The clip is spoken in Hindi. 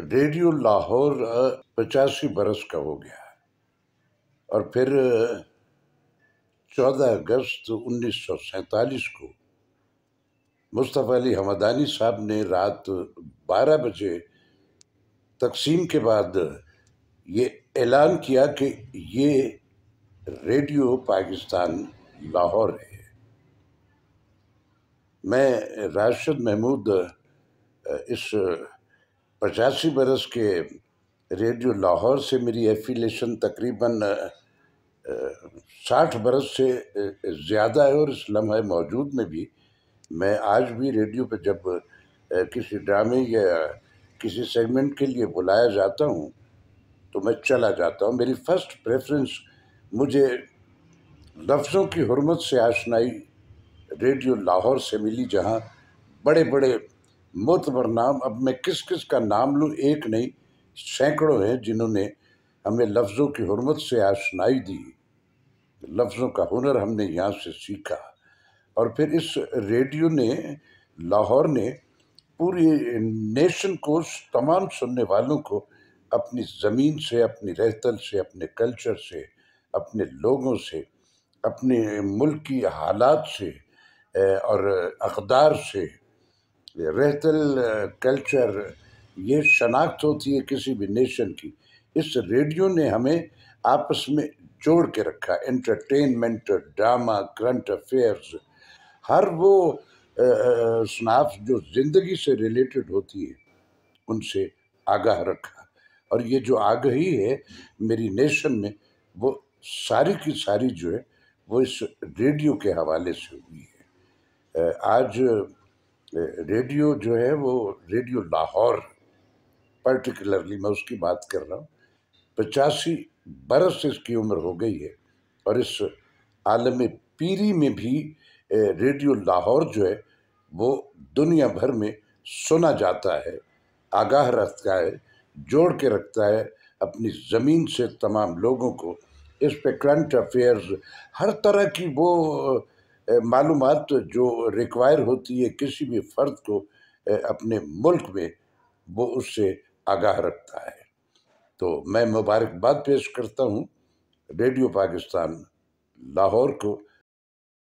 रेडियो लाहौर पचासी बरस का हो गया और फिर चौदह अगस्त उन्नीस को मुस्तफ़ा अली हमदानी साहब ने रात बारह बजे तकसीम के बाद ये ऐलान किया कि ये रेडियो पाकिस्तान लाहौर है मैं राशिद महमूद इस पचासी बरस के रेडियो लाहौर से मेरी एफिलेशन तकरीबन साठ बरस से ज़्यादा है और इस लम्हे मौजूद में भी मैं आज भी रेडियो पर जब किसी ड्रामे या किसी सेगमेंट के लिए बुलाया जाता हूँ तो मैं चला जाता हूँ मेरी फ़र्स्ट प्रेफरेंस मुझे लफ्ज़ों की हरमत से आशनाई रेडियो लाहौर से मिली जहाँ बड़े बड़े मोतबर नाम अब मैं किस किस का नाम लूँ एक नहीं सैकड़ों हैं जिन्होंने हमें लफ्ज़ों की हरमत से आशनाई दी लफ्ज़ों का हुनर हमने यहाँ से सीखा और फिर इस रेडियो ने लाहौर ने पूरी नेशन को तमाम सुनने वालों को अपनी ज़मीन से अपनी रहतल से अपने कल्चर से अपने लोगों से अपने मुल्क की हालात से और अकदार से रहतल कल्चर ये शनाख्त होती है किसी भी नेशन की इस रेडियो ने हमें आपस में जोड़ के रखा एंटरटेनमेंट ड्रामा करंट अफेयर्स हर वो शनाख्त जो ज़िंदगी से रिलेटेड होती है उनसे आगाह रखा और ये जो आगही है मेरी नेशन में वो सारी की सारी जो है वो इस रेडियो के हवाले से हुई है आज रेडियो जो है वो रेडियो लाहौर पर्टिकुलरली मैं उसकी बात कर रहा हूँ पचासी बरस इसकी उम्र हो गई है और इस आलम पीरी में भी रेडियो लाहौर जो है वो दुनिया भर में सुना जाता है आगाह रखता है जोड़ के रखता है अपनी ज़मीन से तमाम लोगों को इस पे करंट अफेयर्स हर तरह की वो मालूम जो रिक्वायर होती है किसी भी फ़र्द को अपने मुल्क में वो उससे आगाह रखता है तो मैं मुबारकबाद पेश करता हूँ रेडियो पाकिस्तान लाहौर को